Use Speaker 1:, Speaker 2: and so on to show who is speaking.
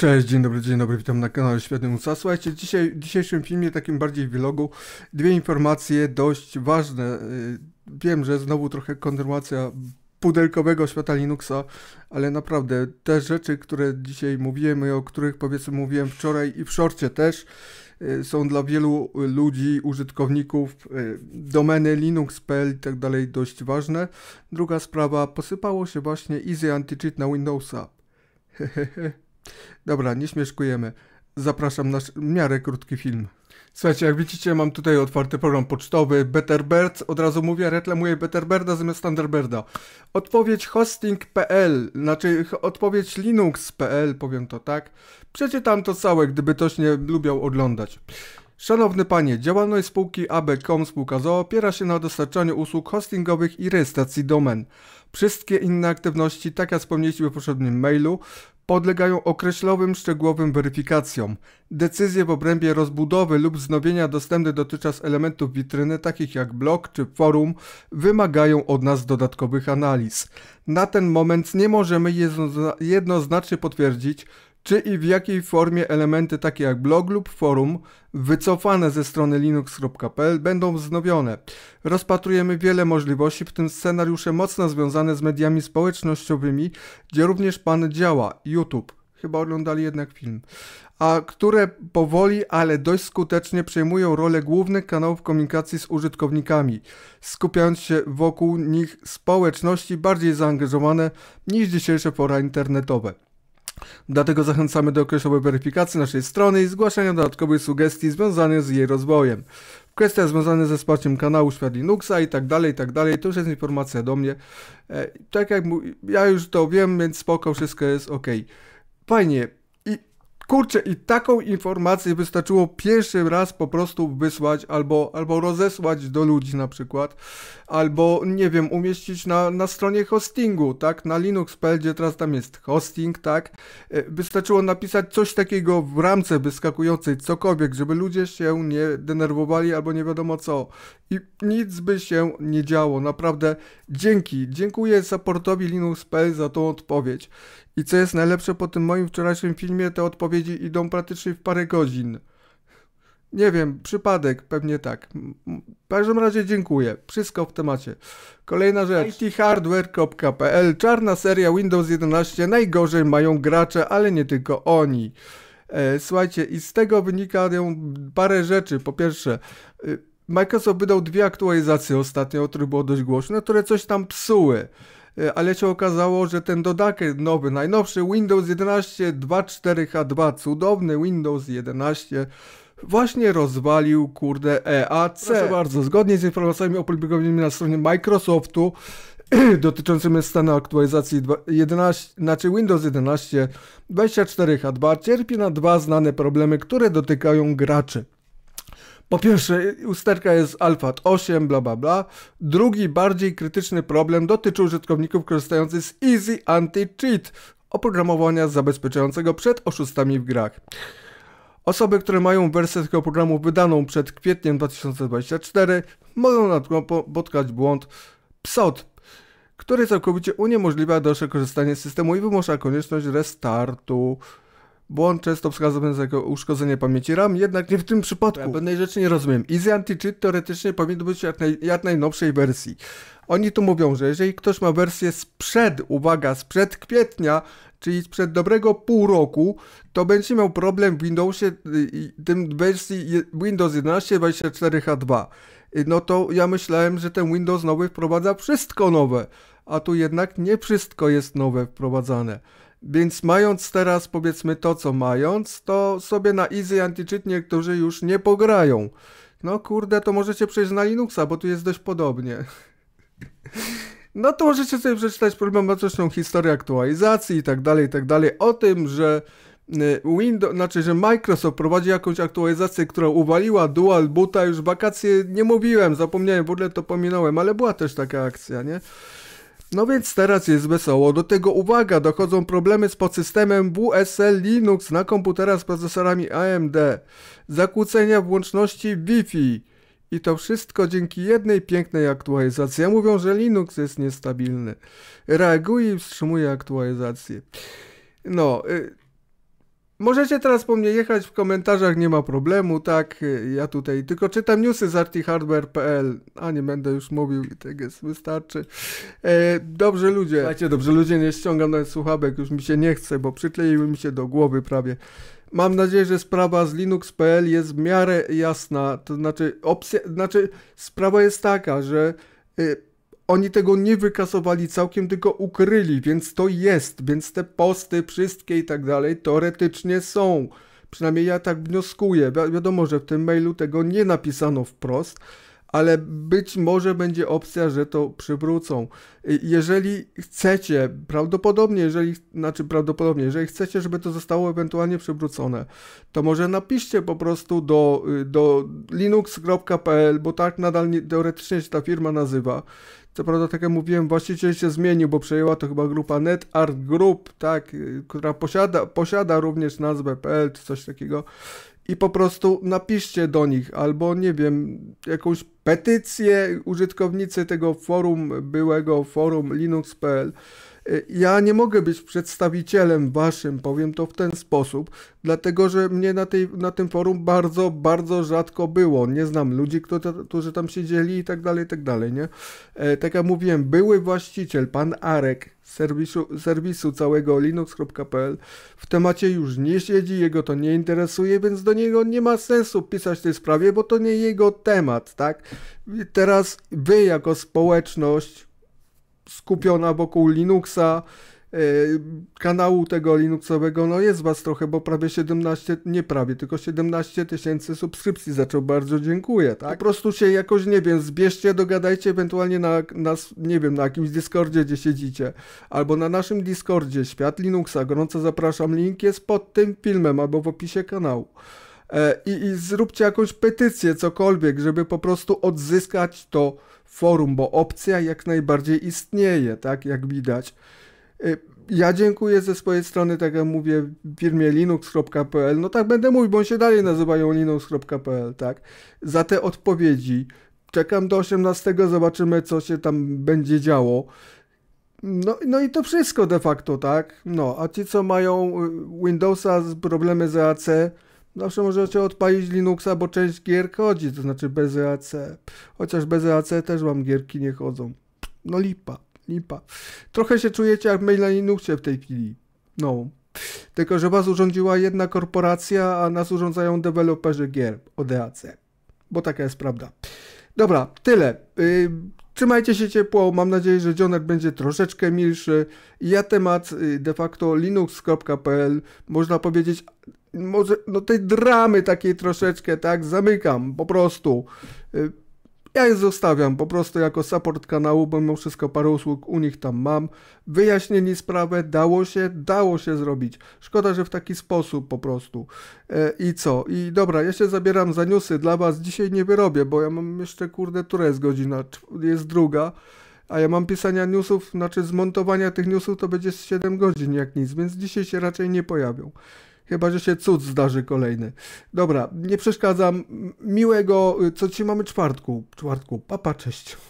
Speaker 1: Cześć, dzień dobry, dzień dobry, witam na kanale Świat USA. Słuchajcie, dzisiaj, w dzisiejszym filmie, takim bardziej vlogu, dwie informacje dość ważne. Y, wiem, że znowu trochę kontynuacja pudelkowego świata Linuxa, ale naprawdę te rzeczy, które dzisiaj mówiłem i o których powiedzmy mówiłem wczoraj i w szorcie też, y, są dla wielu ludzi, użytkowników y, domeny linux.pl i tak dalej dość ważne. Druga sprawa, posypało się właśnie Easy Anti-Cheat na Windowsa. Hehehe. Dobra, nie śmieszkujemy. Zapraszam na w miarę krótki film. Słuchajcie, jak widzicie, mam tutaj otwarty program pocztowy Betterbird. Od razu mówię, reklamuję Betterberda zamiast Thunderbirda. Odpowiedź hosting.pl, znaczy odpowiedź linux.pl, powiem to tak. Przeczytam to całe, gdyby ktoś nie lubiał oglądać. Szanowny Panie, działalność spółki AB.com spółka ZOO opiera się na dostarczaniu usług hostingowych i rejestracji domen. Wszystkie inne aktywności, tak jak wspomnieliśmy w poprzednim mailu, podlegają określonym szczegółowym weryfikacjom. Decyzje w obrębie rozbudowy lub wznowienia dostępnych dotychczas elementów witryny, takich jak blog czy forum, wymagają od nas dodatkowych analiz. Na ten moment nie możemy jednoznacznie potwierdzić, czy i w jakiej formie elementy takie jak blog lub forum wycofane ze strony linux.pl będą wznowione. Rozpatrujemy wiele możliwości, w tym scenariusze mocno związane z mediami społecznościowymi, gdzie również pan działa, YouTube. Chyba oglądali jednak film. A które powoli, ale dość skutecznie przejmują rolę głównych kanałów komunikacji z użytkownikami, skupiając się wokół nich społeczności bardziej zaangażowane niż dzisiejsze fora internetowe. Dlatego zachęcamy do określonej weryfikacji naszej strony i zgłaszania dodatkowych sugestii związanych z jej rozwojem. Kwestia związane ze wsparciem kanału Świat Linuxa i tak dalej, i tak dalej, to już jest informacja do mnie. E, tak jak ja już to wiem, więc spoko, wszystko jest ok. Fajnie, Kurczę, i taką informację wystarczyło pierwszy raz po prostu wysłać albo, albo rozesłać do ludzi na przykład, albo nie wiem, umieścić na, na stronie hostingu, tak? Na Linux.pl, gdzie teraz tam jest hosting, tak? E, wystarczyło napisać coś takiego w ramce wyskakującej, cokolwiek, żeby ludzie się nie denerwowali albo nie wiadomo co. I nic by się nie działo, naprawdę dzięki, dziękuję supportowi Linux.pl za tą odpowiedź. I co jest najlepsze, po tym moim wczorajszym filmie te odpowiedzi idą praktycznie w parę godzin. Nie wiem, przypadek, pewnie tak. W każdym razie dziękuję. Wszystko w temacie. Kolejna rzecz. ithardware.pl Czarna seria Windows 11. Najgorzej mają gracze, ale nie tylko oni. E, słuchajcie, i z tego wynikają parę rzeczy. Po pierwsze, y, Microsoft wydał dwie aktualizacje ostatnio, o których było dość głośno, które coś tam psuły. E, ale się okazało, że ten dodatek nowy, najnowszy Windows 11 2.4H2, cudowny Windows 11, właśnie rozwalił, kurde, EAC. Proszę bardzo, zgodnie z informacjami opublikowanymi na stronie Microsoftu, dotyczącym stanu aktualizacji 11, znaczy Windows 11 24H2 cierpi na dwa znane problemy, które dotykają graczy. Po pierwsze, usterka jest Alphat 8, bla bla bla. Drugi, bardziej krytyczny problem dotyczy użytkowników korzystających z Easy Anti-Cheat, oprogramowania zabezpieczającego przed oszustami w grach. Osoby, które mają wersję tego programu wydaną przed kwietniem 2024, mogą napotkać błąd PSOT, który całkowicie uniemożliwia dalsze korzystanie z systemu i wymusza konieczność restartu. Błąd często jako uszkodzenie pamięci RAM, jednak nie w tym przypadku. Ja pewnej rzeczy nie rozumiem. Easy Anti-Cheat teoretycznie powinien być jak, naj, jak najnowszej wersji. Oni tu mówią, że jeżeli ktoś ma wersję sprzed, uwaga, sprzed kwietnia, czyli sprzed dobrego pół roku, to będzie miał problem w Windowsie, y, tym wersji Windows 11 24H2. Y, no to ja myślałem, że ten Windows nowy wprowadza wszystko nowe, a tu jednak nie wszystko jest nowe wprowadzane. Więc mając teraz powiedzmy to co mając, to sobie na easy anti-cheat niektórzy już nie pograją. No kurde, to możecie przejść na Linuxa, bo tu jest dość podobnie. No to możecie sobie przeczytać problematyczną historię aktualizacji i tak dalej, i tak dalej. O tym, że y, Windows, znaczy, że Microsoft prowadzi jakąś aktualizację, która uwaliła dual boota, już wakacje nie mówiłem, zapomniałem, w ogóle to pominąłem, ale była też taka akcja, nie? No więc teraz jest wesoło. Do tego uwaga, dochodzą problemy z podsystemem WSL Linux na komputera z procesorami AMD, zakłócenia w łączności Wi-Fi. I to wszystko dzięki jednej pięknej aktualizacji. Ja mówią, że Linux jest niestabilny. Reaguje i wstrzymuje aktualizację. No, y, Możecie teraz po mnie jechać w komentarzach, nie ma problemu, tak? Y, ja tutaj tylko czytam newsy z artihardware.pl, a nie będę już mówił, i tak jest, wystarczy. E, dobrze ludzie, słuchajcie, dobrze ludzie, nie ściągam nawet słuchawek, już mi się nie chce, bo przykleiły mi się do głowy prawie. Mam nadzieję, że sprawa z Linux.pl jest w miarę jasna, to znaczy, opcja, znaczy sprawa jest taka, że... Y, oni tego nie wykasowali całkiem, tylko ukryli, więc to jest, więc te posty wszystkie i tak dalej teoretycznie są. Przynajmniej ja tak wnioskuję. Wi wiadomo, że w tym mailu tego nie napisano wprost, ale być może będzie opcja, że to przywrócą. Y, jeżeli chcecie, prawdopodobnie, jeżeli, znaczy prawdopodobnie, jeżeli chcecie, żeby to zostało ewentualnie przywrócone, to może napiszcie po prostu do, y, do linux.pl, bo tak nadal nie, teoretycznie się ta firma nazywa. Co prawda, tak jak mówiłem, właściciel się zmienił, bo przejęła to chyba grupa NetArt Group, tak, y, która posiada, posiada również nazwę PL czy coś takiego i po prostu napiszcie do nich albo nie wiem, jakąś petycję użytkownicy tego forum, byłego forum linux.pl E, ja nie mogę być przedstawicielem waszym, powiem to w ten sposób, dlatego że mnie na, tej, na tym forum bardzo, bardzo rzadko było. Nie znam ludzi, którzy tam siedzieli i tak dalej, i tak dalej, nie? E, tak jak mówiłem, były właściciel, pan Arek, serwisu, serwisu całego linux.pl w temacie już nie siedzi, jego to nie interesuje, więc do niego nie ma sensu pisać w tej sprawie, bo to nie jego temat, tak? I teraz wy jako społeczność skupiona wokół Linuxa, e, kanału tego Linuxowego, no jest was trochę, bo prawie 17, nie prawie, tylko 17 tysięcy subskrypcji zaczął, bardzo dziękuję, tak? Po prostu się jakoś, nie wiem, zbierzcie, dogadajcie ewentualnie na, na nie wiem, na jakimś Discordzie, gdzie siedzicie, albo na naszym Discordzie, Świat Linuxa, gorąco zapraszam, link jest pod tym filmem, albo w opisie kanału. E, i, I zróbcie jakąś petycję, cokolwiek, żeby po prostu odzyskać to forum, bo opcja jak najbardziej istnieje, tak jak widać. Y, ja dziękuję ze swojej strony, tak jak mówię, firmie linux.pl, no tak będę mówił, bo on się dalej nazywają linux.pl, tak, za te odpowiedzi. Czekam do 18, zobaczymy co się tam będzie działo. No, no i to wszystko de facto, tak? No, a ci co mają y, Windowsa, z problemy z AC, Zawsze możecie odpalić Linuxa, bo część gier chodzi, to znaczy bez EAC. Chociaż bez EAC też wam gierki nie chodzą. No lipa, lipa. Trochę się czujecie jak my na Linuxie w tej chwili. No. Tylko, że was urządziła jedna korporacja, a nas urządzają deweloperzy gier od EAC. Bo taka jest prawda. Dobra, tyle. Yy, trzymajcie się ciepło. Mam nadzieję, że dzionek będzie troszeczkę milszy. Ja temat y, de facto linux.pl można powiedzieć może no tej dramy takiej troszeczkę, tak, zamykam po prostu. Y, ja je zostawiam po prostu jako support kanału, bo mimo wszystko parę usług u nich tam mam. wyjaśnienie sprawę, dało się, dało się zrobić. Szkoda, że w taki sposób po prostu. E, I co? I dobra, ja się zabieram za newsy dla was. Dzisiaj nie wyrobię, bo ja mam jeszcze, kurde, która jest godzina? Jest druga. A ja mam pisania newsów, znaczy zmontowania tych newsów to będzie 7 godzin jak nic, więc dzisiaj się raczej nie pojawią. Chyba, że się cud zdarzy kolejny. Dobra, nie przeszkadzam. Miłego, co ci mamy czwartku? Czwartku, papa, cześć.